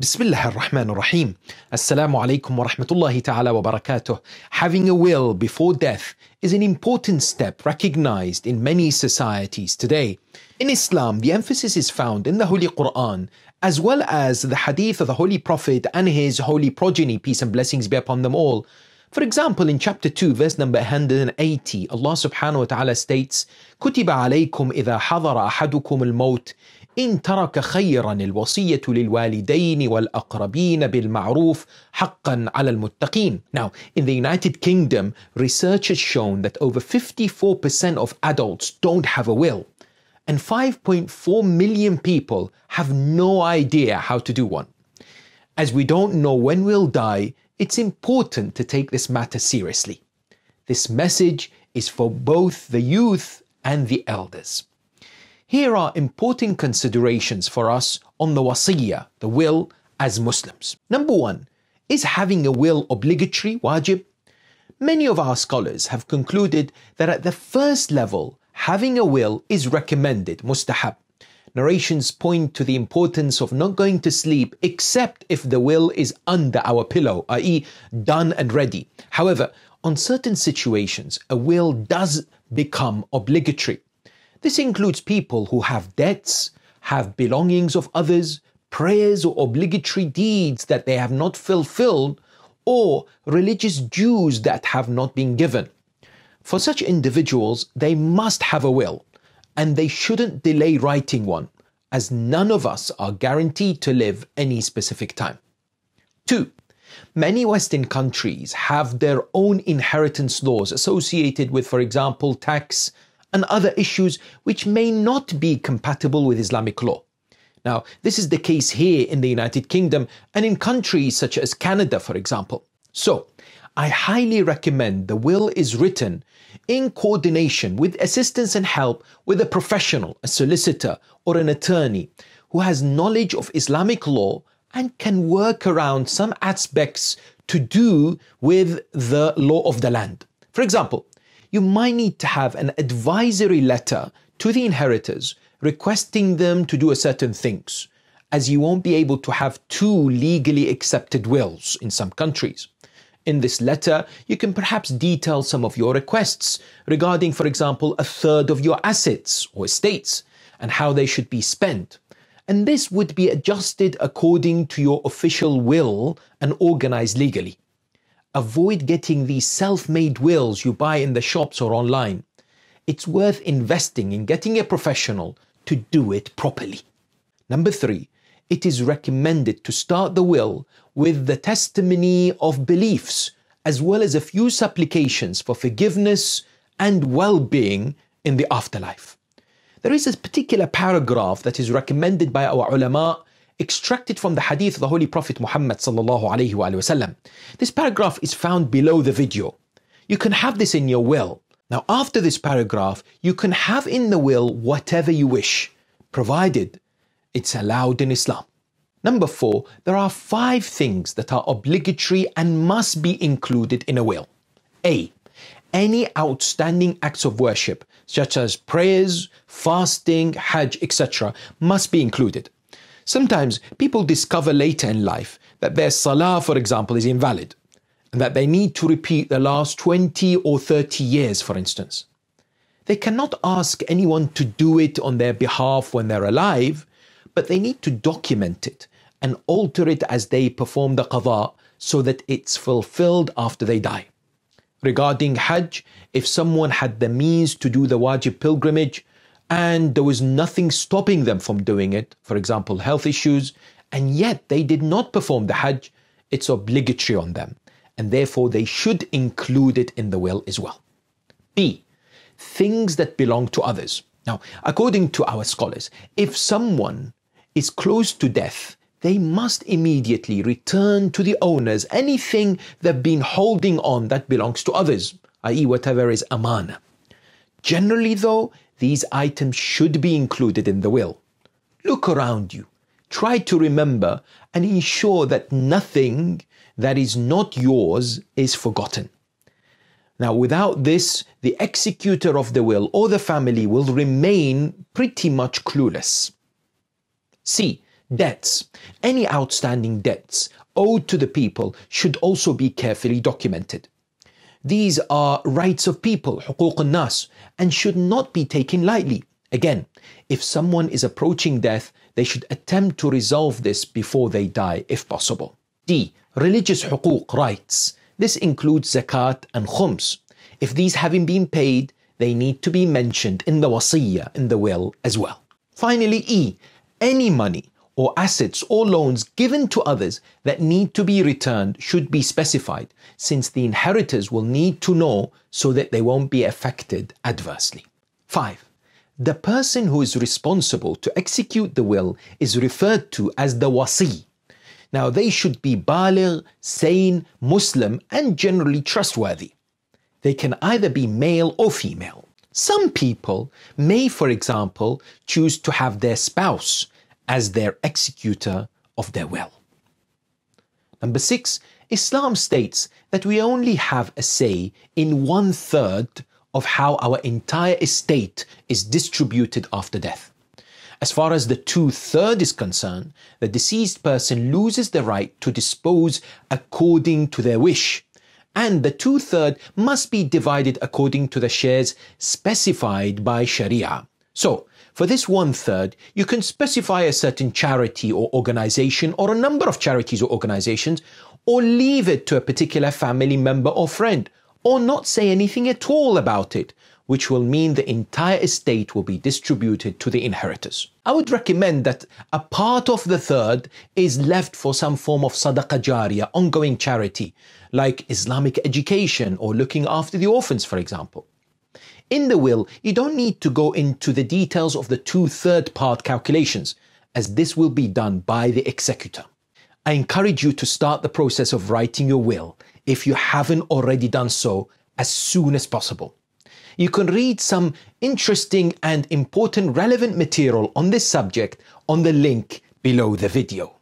بسم الله الرحمن الرحيم السلام عليكم ورحمة الله تعالى وبركاته Having a will before death is an important step recognized in many societies today. In Islam, the emphasis is found in the Holy Quran as well as the hadith of the Holy Prophet and his holy progeny, peace and blessings be upon them all. For example, in chapter 2, verse number 180, Allah subhanahu wa ta'ala states, كُتِبَ عَلَيْكُمْ إِذَا حَضَرَ أَحَدُكُمُ الْمَوْتِ ان ترك خيرا الوصيه للوالدين والاقربين بالمعروف حقا على المتقين. Now, in the United Kingdom, research has shown that over 54% of adults don't have a will, and 5.4 million people have no idea how to do one. As we don't know when we'll die, it's important to take this matter seriously. This message is for both the youth and the elders. Here are important considerations for us on the wasiyah, the will, as Muslims. Number one, is having a will obligatory, wajib? Many of our scholars have concluded that at the first level, having a will is recommended, mustahab. Narrations point to the importance of not going to sleep except if the will is under our pillow, i.e., done and ready. However, on certain situations, a will does become obligatory. This includes people who have debts, have belongings of others, prayers or obligatory deeds that they have not fulfilled, or religious dues that have not been given. For such individuals, they must have a will, and they shouldn't delay writing one, as none of us are guaranteed to live any specific time. 2. Many Western countries have their own inheritance laws associated with, for example, tax and other issues which may not be compatible with Islamic law. Now, this is the case here in the United Kingdom and in countries such as Canada, for example. So, I highly recommend the will is written in coordination with assistance and help with a professional, a solicitor, or an attorney who has knowledge of Islamic law and can work around some aspects to do with the law of the land. For example, you might need to have an advisory letter to the inheritors requesting them to do a certain things, as you won't be able to have two legally accepted wills in some countries. In this letter, you can perhaps detail some of your requests regarding, for example, a third of your assets or estates and how they should be spent. And this would be adjusted according to your official will and organized legally. Avoid getting these self-made wills you buy in the shops or online. It's worth investing in getting a professional to do it properly. Number three, it is recommended to start the will with the testimony of beliefs, as well as a few supplications for forgiveness and well being in the afterlife. There is a particular paragraph that is recommended by our ulama extracted from the hadith of the Holy Prophet Muhammad sallallahu This paragraph is found below the video. You can have this in your will. Now, after this paragraph, you can have in the will whatever you wish, provided it's allowed in Islam. Number four, there are five things that are obligatory and must be included in a will. A. Any outstanding acts of worship, such as prayers, fasting, hajj, etc., must be included. Sometimes people discover later in life that their salah, for example, is invalid and that they need to repeat the last 20 or 30 years, for instance. They cannot ask anyone to do it on their behalf when they're alive, but they need to document it and alter it as they perform the qada so that it's fulfilled after they die. Regarding Hajj, if someone had the means to do the wajib pilgrimage, and there was nothing stopping them from doing it, for example, health issues, and yet they did not perform the Hajj. It's obligatory on them, and therefore they should include it in the will as well. B. Things that belong to others. Now, according to our scholars, if someone is close to death, they must immediately return to the owners anything they've been holding on that belongs to others, i.e., whatever is amana. Generally, though, these items should be included in the will. Look around you. Try to remember and ensure that nothing that is not yours is forgotten. Now, without this, the executor of the will or the family will remain pretty much clueless. C. Debts. Any outstanding debts owed to the people should also be carefully documented. These are rights of people, حقوق الناس, and should not be taken lightly. Again, if someone is approaching death, they should attempt to resolve this before they die, if possible. D. Religious حقوق, rights. This includes zakat and khums. If these haven't been paid, they need to be mentioned in the wasiyah, in the will as well. Finally, E. Any money or assets or loans given to others that need to be returned should be specified, since the inheritors will need to know so that they won't be affected adversely. 5. The person who is responsible to execute the will is referred to as the wasi. Now, they should be baligh, sane, Muslim, and generally trustworthy. They can either be male or female. Some people may, for example, choose to have their spouse as their executor of their will. Number six, Islam states that we only have a say in one third of how our entire estate is distributed after death. As far as the two third is concerned, the deceased person loses the right to dispose according to their wish, and the two third must be divided according to the shares specified by Sharia. So, for this one third, you can specify a certain charity or organization or a number of charities or organizations, or leave it to a particular family member or friend, or not say anything at all about it, which will mean the entire estate will be distributed to the inheritors. I would recommend that a part of the third is left for some form of sadaqah jariyah, ongoing charity, like Islamic education or looking after the orphans, for example. In the will, you don't need to go into the details of the two third part calculations, as this will be done by the executor. I encourage you to start the process of writing your will, if you haven't already done so, as soon as possible. You can read some interesting and important relevant material on this subject on the link below the video.